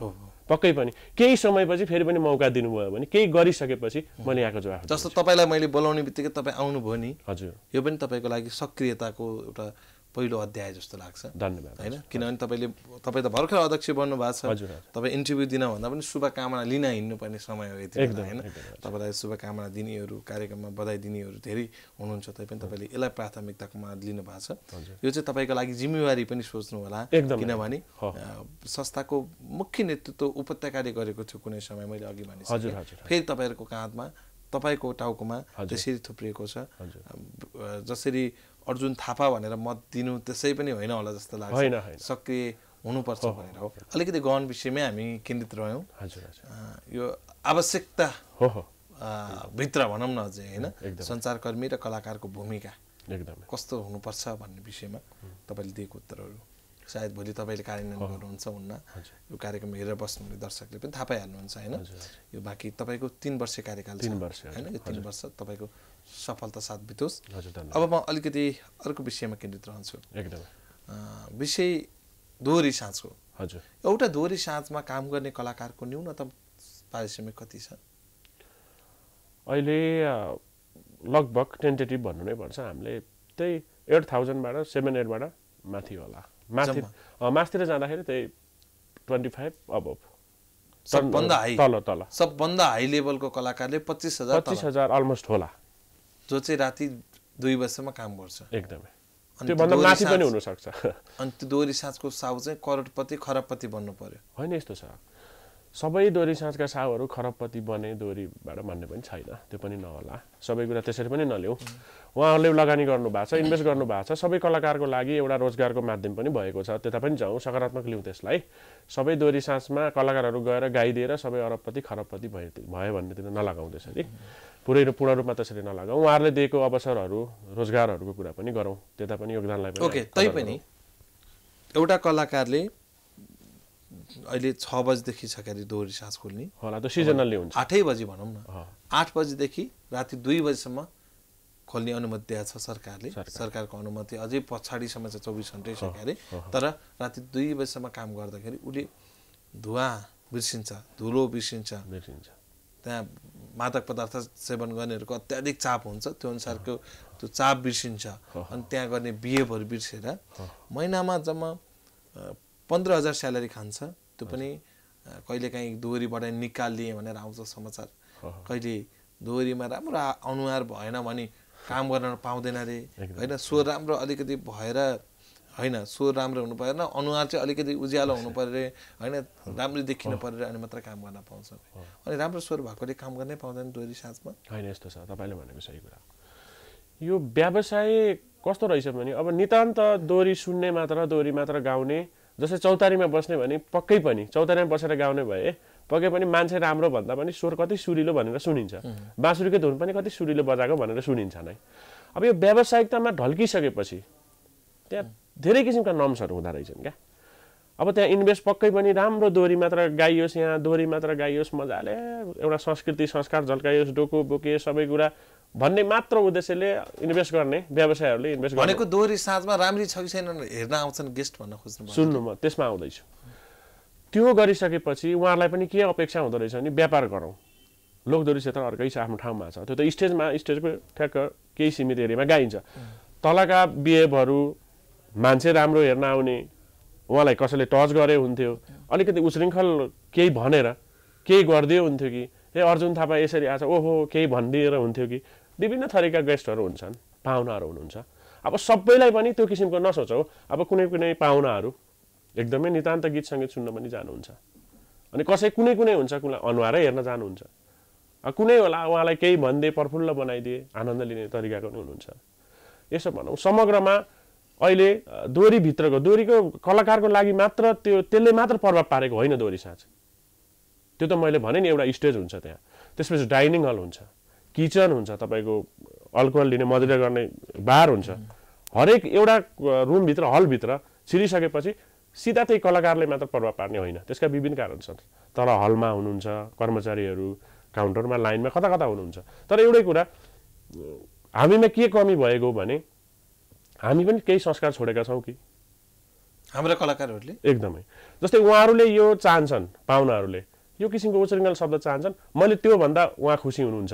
पक्कै पनि केही समयपछि फेरि पनि मौका दिनुभयो भने केही गरिसकेपछि मैले यहाँको जवाफ जस्तो तपाईँलाई मैले बोलाउने बित्तिकै तपाईँ आउनुभयो नि हजुर यो पनि तपाईँको लागि सक्रियताको एउटा पहिलो अध्याय जस्तो लाग्छ धन्यवाद होइन किनभने तपाईँले तपाईँ त भर्खर अध्यक्ष बन्नु भएको छ तपाईँ इन्टरभ्यू भन्दा पनि शुभकामना लिन हिँड्नुपर्ने समय हो यति होइन तपाईँलाई शुभकामना दिनेहरू कार्यक्रममा बधाई दिनेहरू धेरै हुनुहुन्छ तैपनि तपाईँले यसलाई प्राथमिकताकोमा लिनु भएको छ यो चाहिँ तपाईँको लागि जिम्मेवारी पनि सोच्नु होला किनभने संस्थाको मुख्य नेतृत्व उपत्यकाले गरेको थियो कुनै समय मैले अघि भने फेरि तपाईँहरूको काँधमा तपाईँको टाउकोमा त्यसरी थुप्रिएको छ जसरी अर्जुन थापा भनेर मत दिनु त्यसै पनि होइन होला जस्तो लाग्छ सक्रिय हुनुपर्छ भनेर हो अलिकति गहन विषयमै हामी केन्द्रित रह्यौँ यो आवश्यकता हो भित्र भनौँ न अझै होइन सञ्चारकर्मी र कलाकारको भूमिका एकदम कस्तो हुनुपर्छ भन्ने विषयमा तपाईँले दिएको उत्तरहरू सायद भोलि तपाईँले कार्यान्वयन गर्नुहुन्छ हुन्न यो कार्यक्रम हेरेर बस्नुहुने दर्शकले पनि थाहा पाइहाल्नुहुन्छ होइन यो बाँकी तपाईँको तिन वर्ष कार्यकाल तिन वर्ष होइन यो तिन वर्ष तपाईँको सफलता साथ बितोस् अब म अलिकति अर्को विषयमा केन्द्रित रहन्छु एकदम विषय दोहोरी साँचको हजुर एउटा दोहोरी साँचमा काम गर्ने कलाकारको न्यूनतम पारिश्रमिक कति छ अहिले लगभग टेन्टेटिभ भन्नु नै पर्छ हामीले त्यही एट थाउजन्डबाट सेभेन एटबाट माथि होला माथि माथितिर जाँदाखेरि त्यही ट्वेन्टी फाइभ अब सबभन्दा हाई तल तल सबभन्दा हाई लेभलको कलाकारले पच्चिस हजार पच्चिस हजार अलमोस्ट होला जो चाहिँ राति दुई बजीसम्म काम गर्छ एकदमै पनि हुनसक्छ अनि त्यो दोहोरी साँझको साउ चाहिँ करोडपति खरबपति बन्नु पर्यो होइन यस्तो छ सबै दोहोरी साँझका साउहरू खरबपति बने दोहोरीबाट भन्ने पनि छैन त्यो पनि नहोला सबै कुरा त्यसरी पनि नल्याउँ उहाँहरूले लगानी गर्नुभएको छ इन्भेस्ट गर्नुभएको छ सबै कलाकारको लागि एउटा रोजगारको माध्यम पनि भएको छ त्यता पनि जाउँ सकारात्मक लिउँ त्यसलाई सबै दोहोरी साँझमा कलाकारहरू गएर गाइदिएर सबै अरबपति खरबपति भयो भयो भन्नेतिर नलगाउँ त्यसरी पुरै पूर्ण रूपमा त्यसरी नलागौँ उहाँहरूले दिएको अवसरहरू रोजगारहरूको कुरा पनि गरौँ त्यता पनि योगदानलाई ओके तैपनि एउटा कलाकारले अहिले छ बजीदेखि छ क्यारे दोहोरी सास खोल्ने होला त सिजनल्ली हुन्छ आठै बजी भनौँ न आठ बजीदेखि राति दुई बजीसम्म खोल्ने अनुमति दिएको छ सरकारले सरकारको अनुमति अझै पछाडिसम्म छ चौबिस घन्टै छ क्यारे तर राति दुई बजीसम्म काम गर्दाखेरि उसले धुवा बिर्सिन्छ धुलो बिर्सिन्छ बिर्सिन्छ त्यहाँ मादक पदार्थ सेवन गर्नेहरूको अत्याधिक चाप हुन्छ त्यो अनुसारको त्यो चाप बिर्सिन्छ अनि त्यहाँ गर्ने बिहेभहरू बिर्सेर महिनामा जम्मा पन्ध्र हजार स्यालेरी खान्छ त्यो पनि कहिलेकाहीँ दोहोरीबाट निकालिदिएँ भनेर आउँछ समाचार कहिले दोहोरीमा राम्रो अनुहार भएन भने काम गर्न पाउँदैन अरे होइन स्वर राम्रो अलिकति भएर होइन स्वर राम्रो हुनु परेन अनुहार चाहिँ अलिकति उज्यालो हुनु पऱ्यो होइन राम्रो देखिनु पऱ्यो अनि मात्र काम गर्न पाउँछ अनि राम्रो स्वर भएकोले काम गर्नै पाउँदैन डोरी साँझमा होइन यस्तो छ तपाईँले भनेको सही कुरा यो व्यवसाय कस्तो रहेछ भने अब नितान्त डोरी सुन्ने मात्र डोरी मात्र गाउने जस्तै चौतारीमा बस्ने भने पक्कै पनि चौतारीमा बसेर गाउने भए पक्कै पनि मान्छे राम्रो भन्दा पनि स्वर कति सुरिलो भनेर सुनिन्छ बाँसुरीकै धुन पनि कति सुरिलो बजाएको भनेर सुनिन्छ नै अब यो व्यावसायिकतामा ढल्किसकेपछि त्यहाँ धेरै किसिमका नर्म्सहरू हुँदो रहेछन् क्या अब त्यहाँ इन्भेस्ट पक्कै पनि राम्रो दोहोरी मात्र गाइयोस् यहाँ दोहोरी मात्र गाइयोस् मजाले एउटा संस्कृति संस्कार झल्काइयोस् डोको बोके सबै कुरा भन्ने मात्र उद्देश्यले इन्भेस्ट गर्ने व्यवसायहरूले इन्भेस्ट भनेको दोहोरी साँझमा राम्री छ कि छैन हेर्न आउँछन् गेस्ट भन्न खोज्नु सुन्नु म त्यसमा आउँदैछु त्यो गरिसकेपछि उहाँहरूलाई पनि के अपेक्षा हुँदो रहेछ भने व्यापार गरौँ लोकदोरी क्षेत्र अर्कै छ आफ्नो ठाउँमा छ त्यो त स्टेजमा स्टेजको ठ्याक्क केही सीमित एरियामा गाइन्छ तलका बिहेबहरू मान्छे राम्रो हेर्न आउने उहाँलाई कसैले टच गरे हुन्थ्यो अलिकति उश्रृङ्खल केही भनेर केही गरिदियो हुन्थ्यो कि ए अर्जुन थापा यसरी आज ओहो केही भनिदिएर हुन्थ्यो कि विभिन्न थरीका गेस्टहरू हुन्छन् पाहुनाहरू हुनुहुन्छ अब सबैलाई पनि त्यो किसिमको नसोचौ अब कुनै कुनै पाहुनाहरू एकदमै नितान्त गीत सङ्गीत सुन्न पनि जानुहुन्छ अनि कसै कुनै कुनै हुन्छ कुनै अनुहारै हेर्न जानुहुन्छ कुनै होला उहाँलाई केही भनिदिए प्रफुल्ल बनाइदिए आनन्द लिने तरिकाको पनि हुनुहुन्छ यसो भनौँ समग्रमा अहिले दोहोरीभित्रको दोहोरीको कलाकारको लागि मात्र त्यो त्यसले मात्र प्रभाव पारेको होइन दोहोरी साँच त्यो त मैले भने नि एउटा स्टेज हुन्छ त्यहाँ त्यसपछि डाइनिङ हल हुन्छ किचन हुन्छ तपाईँको अल्कोहल लिने मदिरा गर्ने बार हुन्छ हरेक एउटा रुमभित्र हलभित्र छिरिसकेपछि सिधा त्यही कलाकारले मात्र प्रभाव पार्ने होइन त्यसका विभिन्न कारण छन् तर हलमा हुनुहुन्छ कर्मचारीहरू काउन्टरमा लाइनमा कता कता हुनुहुन्छ तर एउटै कुरा हामीमा के कमी भएको भने हामी पनि केही संस्कार छोडेका छौँ कि हाम्रा कलाकारहरूले एकदमै जस्तै उहाँहरूले यो चाहन्छन् पाहुनाहरूले यो किसिमको उच्चृङ्गाल शब्द चाहन्छन् मैले त्योभन्दा उहाँ खुसी हुनुहुन्छ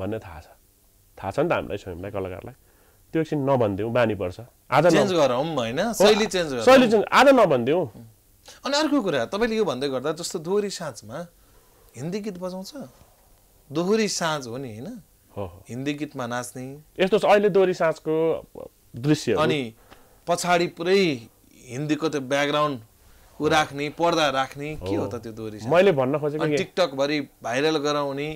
भन्ने थाहा छ थाहा छ नि त हामीलाई स्वयंलाई कलाकारलाई त्यो एकछिन नभनिदिउँ बानी पर्छ आज चेन्ज गरौँ होइन शैली चेन्ज शैली चेन्ज आज नभनिदिउँ अनि अर्को कुरा तपाईँले यो भन्दै गर्दा जस्तो दोहोरी साँझमा हिन्दी गीत बजाउँछ दोहोरी साँझ हो नि होइन हिन्दी गीतमा नाच्ने यस्तो छ अहिले दोहोरी साँझको दृश्य अनि पछाडि पुरै हिन्दीको त्यो ब्याकग्राउन्ड ऊ राख्ने पर्दा राख्ने के हो त त्यो दोरी मैले भन्न खोजेको टिकटकभरि भाइरल गराउने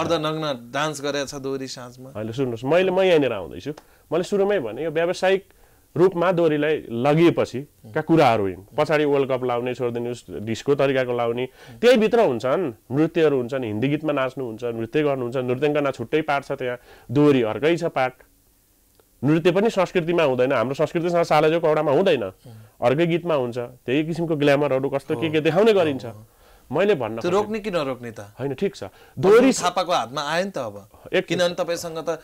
अर्धनग्न डान्स गरेको छ दोरी साँझमा अहिले सुन्नुहोस् मैले म यहाँनिर आउँदैछु मैले सुरुमै भने यो व्यावसायिक रूपमा दोरीलाई लगिएपछि लगिएपछिका कुराहरू हुन् पछाडि वर्ल्ड कप लाउने छोडिदिनुहोस् डिस्को तरिकाको लाउने त्यही भित्र हुन्छन् नृत्यहरू हुन्छन् हिन्दी गीतमा नाच्नुहुन्छ नृत्य गर्नुहुन्छ नृत्याङ्कना छुट्टै पार्ट छ त्यहाँ दोहोरी अर्कै छ पार्ट नृत्य पनि संस्कृतिमा हुँदैन हाम्रो संस्कृतिसँग सालेजो कौडामा हुँदैन अर्कै गीतमा हुन्छ त्यही किसिमको ग्ल्यामरहरू कस्तो के के देखाउने गरिन्छ मैले भन्न रोक्ने कि नरोक्ने त होइन ठिक छ दोहोरी छापाको हातमा आयो नि त अब किनभने तपाईँसँग त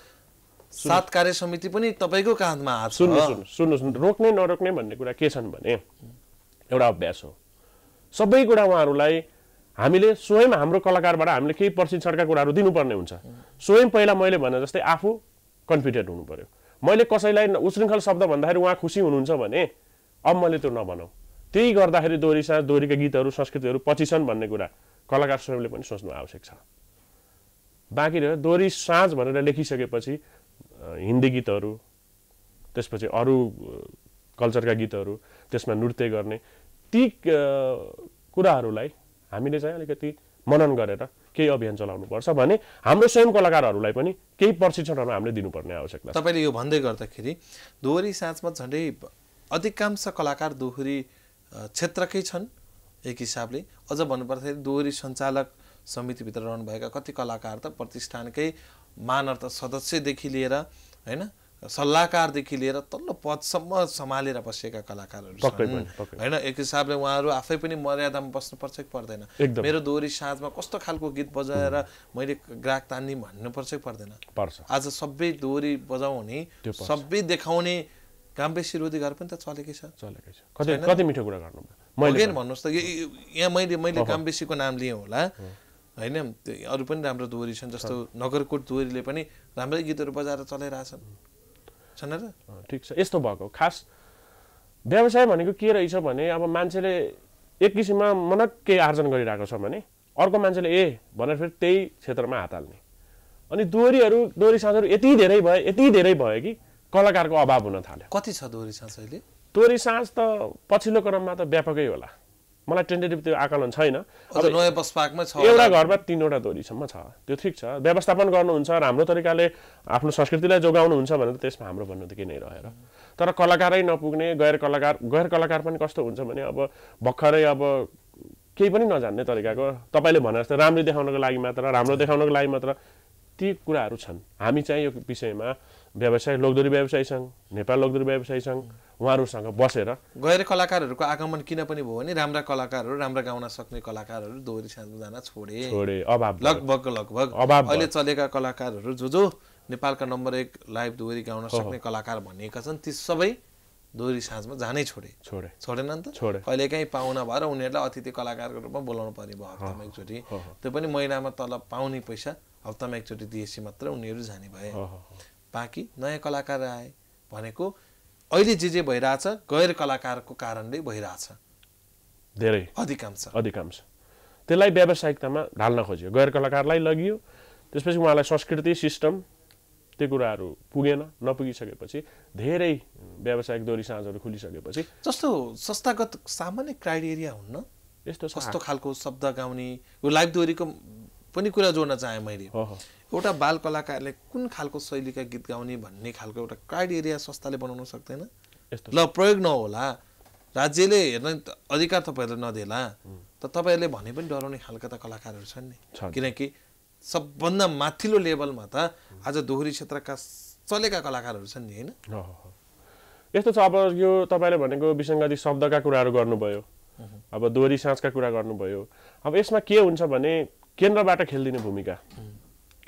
सात कार्य समिति पनि तपाईँको काँधमा हात सुन्नु सुन्नुहोस् रोक्ने नरोक्ने भन्ने कुरा के छन् भने एउटा अभ्यास हो सबै कुरा उहाँहरूलाई हामीले स्वयं हाम्रो कलाकारबाट हामीले केही प्रशिक्षणका कुराहरू दिनुपर्ने हुन्छ स्वयं पहिला मैले भने जस्तै आफू कन्फिडेन्ट हुनु पर्यो मैले कसैलाई उशृङ्खल शब्द भन्दाखेरि उहाँ खुसी हुनुहुन्छ भने अब मैले त्यो नभनौँ त्यही गर्दाखेरि दोहोरी साँझ दोहोरीका गीतहरू संस्कृतिहरू पछि छन् भन्ने कुरा कलाकार स्वयंले पनि सोच्नु आवश्यक छ बाँकी रह्यो दोहोरी साँझ भनेर लेखिसकेपछि हिन्दी गीतहरू त्यसपछि अरू कल्चरका गीतहरू त्यसमा नृत्य गर्ने ती कुराहरूलाई हामीले चाहिँ अलिकति मनन गरेर केही अभियान चलाउनुपर्छ भने हाम्रो स्वयं कलाकारहरूलाई पनि केही प्रशिक्षणहरू हामीले दिनुपर्ने आवश्यकता तपाईँले यो भन्दै गर्दाखेरि दोहोरी साँचमा झन्डै अधिकांश कलाकार दोहोरी क्षेत्रकै छन् एक हिसाबले अझ भन्नुपर्दाखेरि दोहोरी सञ्चालक समितिभित्र रहनुभएका कति कलाकार त प्रतिष्ठानकै मानर्थ सदस्यदेखि लिएर होइन सल्लाहकारदेखि लिएर तल्लो पदसम्म सम्हालेर बसेका कलाकारहरू होइन एक हिसाबले उहाँहरू आफै पनि मर्यादामा बस्नुपर्छ कि पर्दैन मेरो दोहोरी साँझमा कस्तो खालको गीत बजाएर मैले ग्राहक तान्ने भन्नुपर्छ कि पर्दैन आज सबै दोहोरी बजाउने सबै देखाउने गाम्बेसी रोधी घर पनि त चलेकै छ चलेकै छ भन्नुहोस् त यहाँ मैले मैले गाम्बेसीको नाम लिएँ होला होइन अरू पनि राम्रो दोहोरी छन् जस्तो नगरकोट दोहोरीले पनि राम्रै गीतहरू बजाएर चलाइरहेछन् ठिक छ यस्तो भएको खास व्यवसाय भनेको के रहेछ भने अब मान्छेले एक किसिममा मनक केही आर्जन गरिरहेको छ भने अर्को मान्छेले ए भनेर फेरि त्यही क्षेत्रमा हात हाल्ने अनि दोहोरीहरू दोहोरी साँझहरू यति धेरै भयो यति धेरै भयो कि कलाकारको अभाव हुन थाल्यो कति छ दोहोरी साँझ अहिले दोहोरी साँझ त पछिल्लो क्रममा त व्यापकै होला मलाई टेन्टेटिभ त्यो आकलन छैन नयाँ छ एउटा घरमा तिनवटा दोरीसम्म छ त्यो ठिक छ व्यवस्थापन गर्नुहुन्छ राम्रो तरिकाले आफ्नो संस्कृतिलाई जोगाउनुहुन्छ भने त त्यसमा हाम्रो भन्नु त केही नै रहेर तर कलाकारै नपुग्ने गैर कलाकार गैर कलाकार पनि कस्तो हुन्छ भने अब भर्खरै अब केही पनि नजान्ने तरिकाको तपाईँले भनेर जस्तो राम्रो देखाउनको लागि मात्र राम्रो देखाउनको लागि मात्र ती कुराहरू छन् हामी चाहिँ यो विषयमा व्यवसाय लोकदोरी व्यवसाय सङ्घ नेपाल लोकदोरी व्यवसाय सङ्घ उहाँहरूसँग बसेर गएर कलाकारहरूको आगमन किन पनि भयो भने राम्रा कलाकारहरू राम्रा गाउन सक्ने कलाकारहरू दोहोरी सानो जान छोडे छोडे अभाव लगभग लगभग अभाव अहिले चलेका कलाकारहरू जो जो नेपालका नम्बर एक लाइभ दोहोरी गाउन सक्ने कलाकार भनिएका छन् ती सबै दोहोरी साँझमा जानै छोडे छोडे छोडेन नि त छोडे कहिले काहीँ पाहुना भएर उनीहरूलाई अतिथि कलाकारको रूपमा बोलाउनु पर्ने भयो हप्तामा एकचोटि त्यो पनि महिनामा तलब पाउने पैसा हप्तामा एकचोटि दिएपछि मात्र उनीहरू जाने भए बाँकी नयाँ कलाकार आए भनेको अहिले जे जे भइरहेछ गैर कलाकारको कारणले भइरहेछ धेरै अधिकांश अधिकांश त्यसलाई व्यावसायिकतामा ढाल्न खोज्यो गैर कलाकारलाई लगियो त्यसपछि उहाँलाई संस्कृति सिस्टम त्यो कुराहरू पुगेन नपुगिसकेपछि धेरै व्यावसायिक दोरी साँझहरू खुलिसकेपछि जस्तो संस्थागत सामान्य क्राइटेरिया हुन्न यस्तो सस्तो खालको शब्द गाउने यो दोरीको पनि कुरा जोड्न चाहेँ मैले एउटा बाल कलाकारले कुन खालको शैलीका गीत गाउने भन्ने खालको एउटा क्राइटेरिया संस्थाले बनाउन सक्दैन ल प्रयोग नहोला राज्यले हेर्न अधिकार तपाईँहरूले नदेला त तपाईँहरूले भने पनि डराउने खालका त कलाकारहरू छन् नि किनकि सबभन्दा माथिल्लो लेभलमा त आज दोहोरी क्षेत्रका चलेका कलाकारहरू छन् नि होइन यस्तो छ अब यो तपाईँले भनेको विसङ्गति शब्दका कुराहरू गर्नुभयो अब दोहोरी साँझका कुरा गर्नुभयो अब यसमा के हुन्छ भने केन्द्रबाट खेलिदिने भूमिका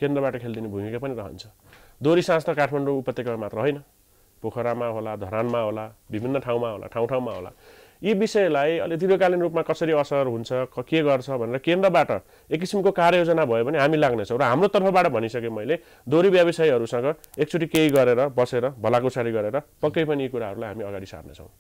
केन्द्रबाट खेलिदिने भूमिका पनि रहन्छ दोहोरी त काठमाडौँ उपत्यकामा मात्र होइन पोखरामा होला धरानमा होला विभिन्न ठाउँमा होला ठाउँ ठाउँमा होला यी विषयलाई अलि दीर्घकालीन रूपमा कसरी असर हुन्छ के गर्छ भनेर केन्द्रबाट एक किसिमको कार्ययोजना भयो भने हामी लाग्नेछौँ र हाम्रो तर्फबाट भनिसकेँ मैले दोहोरी व्यवसायीहरूसँग एकचोटि केही गरेर बसेर भलाकुसारी गरेर पक्कै पनि यी कुराहरूलाई हामी अगाडि सार्नेछौँ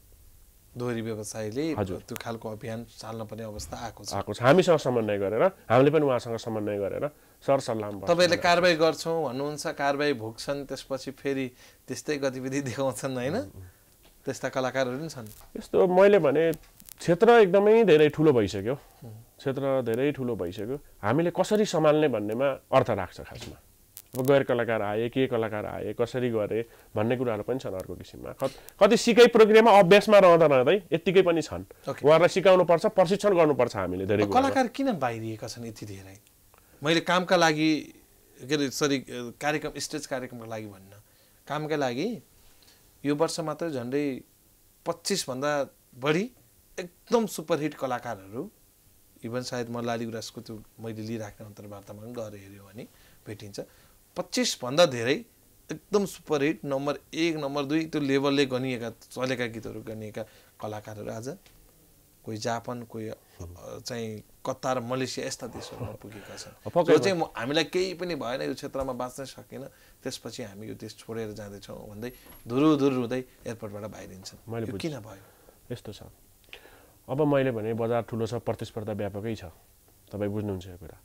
दोहोरी व्यवसायले त्यो खालको अभियान चाल्न चाल्नुपर्ने अवस्था आएको छ आएको छ हामीसँग समन्वय गरेर हामीले पनि उहाँसँग समन्वय गरेर सरसल्लाह तपाईँले कारवाही गर्छौँ भन्नुहुन्छ कारवाही भोग्छन् त्यसपछि फेरि त्यस्तै गतिविधि देखाउँछन् होइन त्यस्ता कलाकारहरू पनि छन् यस्तो मैले भने क्षेत्र एकदमै धेरै ठुलो भइसक्यो क्षेत्र धेरै ठुलो भइसक्यो हामीले कसरी सम्हाल्ने भन्नेमा अर्थ राख्छ खासमा अब गैर कलाकार आए के कलाकार आए कसरी गरे भन्ने कुराहरू पनि छन् अर्को किसिममा कति सिकाइ प्रक्रियामा अभ्यासमा रहँदा रहँदै यत्तिकै पनि छन् उहाँहरूलाई पर्छ प्रशिक्षण गर्नुपर्छ हामीले धेरै कलाकार किन बाहिरिएका छन् यति धेरै मैले कामका लागि के अरे सरी कार्यक्रम स्टेज कार्यक्रमको लागि भन्न कामका लागि यो वर्ष मात्र झन्डै पच्चिसभन्दा बढी एकदम सुपरहिट कलाकारहरू इभन सायद म लाली गुराँसको त्यो मैले लिइराख्ने अन्तर्वार्तामा पनि गएर हेऱ्यो भने भेटिन्छ पच्चिसभन्दा धेरै एकदम सुपर हिट नम्बर एक नम्बर दुई त्यो लेभलले गनिएका चलेका गीतहरू गनिएका कलाकारहरू आज कोही जापान कोही चाहिँ कतार मलेसिया यस्ता देशहरूमा पुगेका छन् त्यो चाहिँ हामीलाई केही पनि भएन यो क्षेत्रमा बाँच्नै सकेन त्यसपछि हामी यो देश छोडेर जाँदैछौँ भन्दै धुरु हुँदै एयरपोर्टबाट बाहिरिन्छन् मैले किन भयो यस्तो छ अब मैले भने बजार ठुलो छ प्रतिस्पर्धा व्यापकै छ तपाईँ बुझ्नुहुन्छ यो कुरा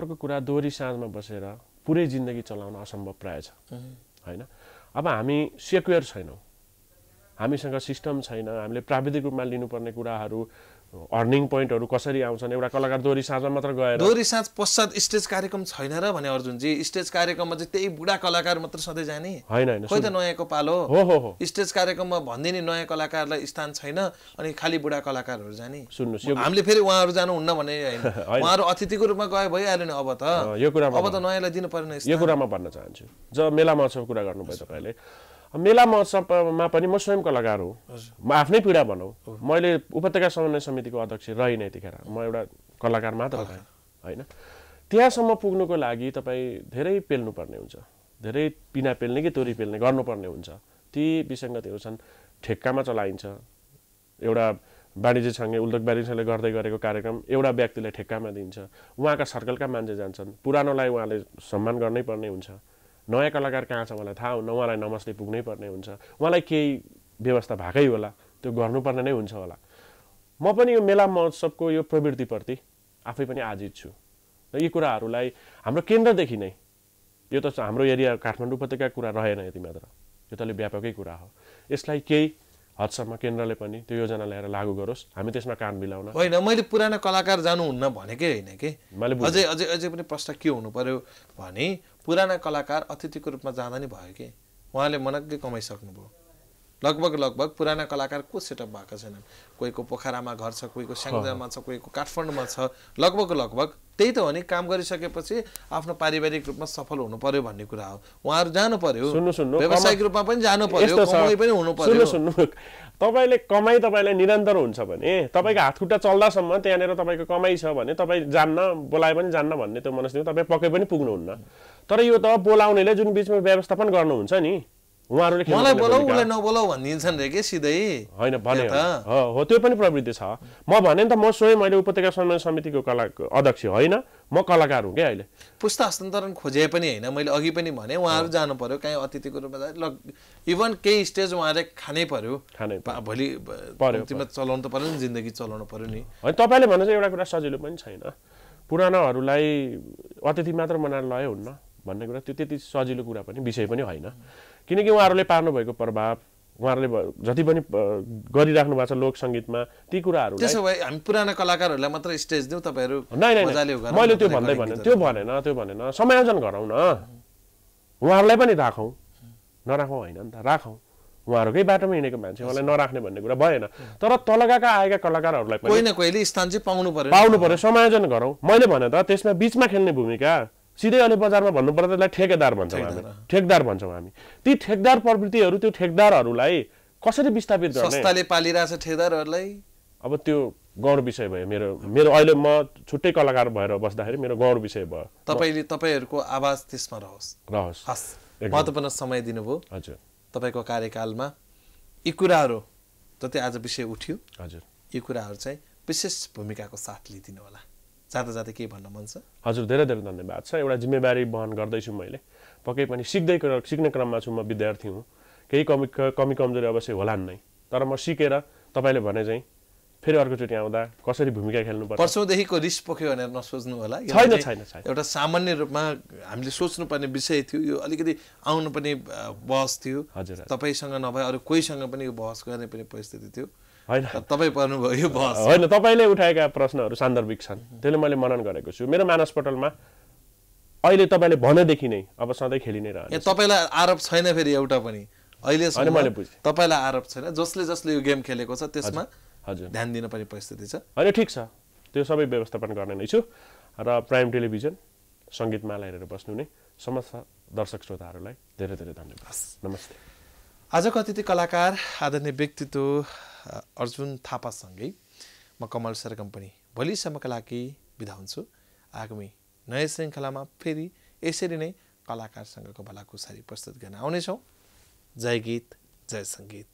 अर्को कुरा दोहोरी साँझमा बसेर पुरै जिन्दगी चलाउन असम्भव प्राय छ होइन अब हामी सेक्योर छैनौँ हामीसँग सिस्टम छैन हामीले प्राविधिक रूपमा लिनुपर्ने कुराहरू अर्निङ पोइन्टहरू कसरी आउँछन् एउटा कलाकार दोहोरी साँझमा मात्र गएर दोहोरी साँझ पश्चात स्टेज कार्यक्रम छैन र भने अर्जुनजी स्टेज कार्यक्रममा चाहिँ त्यही बुढा कलाकार मात्र सधैँ जाने होइन होइन खोइ त नयाँको पालो हो हो हो स्टेज कार्यक्रममा भनिदिने नयाँ कलाकारलाई स्थान छैन अनि खालि बुढा कलाकारहरू जाने सुन्नुहोस् यो हामीले फेरि उहाँहरू जानुहुन्न भने होइन उहाँहरू अतिथिको रूपमा गए भइहाल्यो नि अब त यो कुरा अब त नयाँलाई दिनु पर्ने यो कुरामा भन्न चाहन्छु जब मेला महोत्सव कुरा गर्नुभयो तपाईँले मेला महोत्सवमा पनि म स्वयं कलाकार हो म आफ्नै पीडा भनौँ मैले उपत्यका समन्वय समितिको अध्यक्ष रहेन यतिखेर म एउटा कलाकार मात्र भएँ होइन त्यहाँसम्म पुग्नुको लागि तपाईँ धेरै पेल्नुपर्ने हुन्छ धेरै पिना पेल्ने कि तोरी पेल्ने गर्नुपर्ने हुन्छ ती विसङ्गतिहरू छन् ठेक्कामा चलाइन्छ एउटा वाणिज्यसँगै उद्योग वाणिज्यले गर्दै गरेको कार्यक्रम एउटा व्यक्तिलाई ठेक्कामा दिन्छ उहाँका सर्कलका मान्छे जान्छन् पुरानोलाई उहाँले सम्मान गर्नै पर्ने हुन्छ नयाँ कलाकार कहाँ छ मलाई थाहा हुन्न उहाँलाई नमस्ते पुग्नै पर्ने हुन्छ उहाँलाई केही व्यवस्था भएकै होला त्यो गर्नुपर्ने नै हुन्छ होला म पनि यो मेला महोत्सवको यो प्रवृत्तिप्रति आफै पनि आजित छु र यी कुराहरूलाई हाम्रो केन्द्रदेखि नै यो त हाम्रो एरिया काठमाडौँ उपत्यका कुरा रहेन यति मात्र यो तले व्यापकै कुरा हो यसलाई केही हदसम्म केन्द्रले पनि त्यो योजना ल्याएर लागू गरोस् हामी त्यसमा कान मिलाउन होइन मैले पुरानो कलाकार जानुहुन्न भनेकै होइन कि मैले अझै अझै अझै पनि प्रश्न के हुनु पर्यो भने पुराना कलाकार अतिथिको रूपमा जाँदा नि भयो कि उहाँले मनग्गै कमाइसक्नुभयो लगभग लगभग पुराना कलाकार को सेटअप भएको छैनन् कोहीको पोखरामा घर छ कोहीको स्याङ्जामा छ कोहीको काठमाडौँमा छ लगभग लगभग त्यही त हो नि काम गरिसकेपछि आफ्नो पारिवारिक रूपमा सफल हुनु पर्यो भन्ने कुरा हो उहाँहरू जानु पर्यो व्यवसायिक रूपमा पनि जानु पर्यो पनि हुनु पर्यो तपाईँले कमाई तपाईँलाई निरन्तर हुन्छ भने तपाईँको हातखुट्टा चल्दासम्म त्यहाँनिर तपाईँको कमाई छ भने तपाईँ जान्न बोलाए पनि जान्न भन्ने त्यो मनस्थिति तपाईँ पक्कै पनि पुग्नुहुन्न तर यो त बोलाउनेले जुन बिचमा व्यवस्थापन गर्नुहुन्छ नि उहाँहरूले मलाई बोलाऊ उसलाई नबोलाऊ भनिदिन्छन् रे के सिधै होइन भने हो त्यो पनि प्रवृत्ति छ म भने नि त म स्वयं मैले उपत्यका समन्वय समितिको कला अध्यक्ष होइन म कलाकार हुँ क्या अहिले पुस्ता हस्तान्तरण खोजे पनि होइन मैले अघि पनि भने उहाँहरू जानु पर्यो कहीँ अतिथिको रूपमा ल इभन केही स्टेज उहाँले खानै पर्यो खानै भोलि पर्यो चलाउनु त पर्यो नि जिन्दगी चलाउनु पर्यो नि होइन तपाईँले भने चाहिँ एउटा कुरा सजिलो पनि छैन पुरानोहरूलाई अतिथि मात्र मनाएर लय हुन्न भन्ने कुरा त्यो त्यति सजिलो कुरा पनि विषय पनि होइन किनकि उहाँहरूले पार्नुभएको प्रभाव उहाँहरूले जति पनि गरिराख्नु भएको छ लोक सङ्गीतमा ती कुराहरू त्यसो भए हामी पुराना कलाकारहरूलाई मात्र स्टेज दिउँ तपाईँहरू मैले त्यो भन्दै भने त्यो भनेन त्यो भनेन समायोजन गरौँ न उहाँहरूलाई पनि राखौँ नराखौँ होइन नि त राखौँ उहाँहरूकै बाटोमा हिँडेको मान्छे उहाँलाई नराख्ने भन्ने कुरा भएन तर तलगाका आएका कलाकारहरूलाई कोही न कोहीले स्थान चाहिँ पाउनु पर्यो पाउनु पर्यो समायोजन गरौँ मैले भने त त्यसमा बिचमा खेल्ने भूमिका सिधै अहिले बजारमा भन्नुपर्दा त्यसलाई ठेकेदार भन्छौँ हामी ठेकदार भन्छौँ हामी ती ठेकदार प्रवृत्तिहरू त्यो ठेकदारहरूलाई कसरी विस्थापित गर्ने पालिरहेछ ठेकदारहरूलाई अब त्यो गौण विषय भयो मेरो मेरो अहिले म छुट्टै कलाकार भएर बस्दाखेरि मेरो गौण विषय भयो तपाईँले तपाईँहरूको आवाज त्यसमा रहोस् रहोस् हस् महत्त्वपूर्ण समय दिनुभयो हजुर तपाईँको कार्यकालमा यी कुराहरू जति आज विषय उठ्यो हजुर यी कुराहरू चाहिँ विशेष भूमिकाको साथ लिइदिनु होला जाँदा जाँदा के भन्न मन छ हजुर धेरै धेरै धन्यवाद छ एउटा जिम्मेवारी वहन गर्दैछु मैले पक्कै पनि सिक्दै सिक्ने क्रममा छु म विद्यार्थी हुँ केही कमी कमी कमजोरी अवश्य होलान् नै तर म सिकेर तपाईँले भने चाहिँ फेरि अर्कोचोटि आउँदा कसरी भूमिका खेल्नु पर्छ पर्छौँदेखिको रिस पोख्यो भनेर नसोच्नु होला छैन छैन छैन एउटा सामान्य रूपमा हामीले सोच्नुपर्ने विषय थियो यो अलिकति आउनुपर्ने बहस थियो हजुर तपाईँसँग नभए अरू कोहीसँग पनि यो बहस गर्ने पनि परिस्थिति थियो होइन तपाईँ पर्नुभयो होइन तपाईँले उठाएका प्रश्नहरू सान्दर्भिक छन् त्यसले मैले मनन गरेको छु मेरो मानसपटलमा अहिले तपाईँले भनेदेखि नै अब सधैँ खेलि नै रहन्छ तपाईँलाई आरोप छैन फेरि एउटा पनि अहिले मैले बुझेँ तपाईँलाई आरोप छैन जसले जसले यो गेम खेलेको छ त्यसमा हजुर ध्यान दिनुपर्ने परिस्थिति छ होइन ठिक छ त्यो सबै व्यवस्थापन गर्ने नै छु र प्राइम टेलिभिजन सङ्गीतमाला हेरेर बस्नु नै समस्त दर्शक श्रोताहरूलाई धेरै धेरै धन्यवाद नमस्ते आजको अतिथि कलाकार आदरणीय व्यक्तित्व अर्जुन थापासँगै म कमल सर कम्पनी भोलिसम्मका लागि बिदा हुन्छु आगामी नयाँ श्रृङ्खलामा फेरि यसरी नै कलाकारसँगको भलाकुसारी प्रस्तुत गर्न आउनेछौँ जय गीत जय सङ्गीत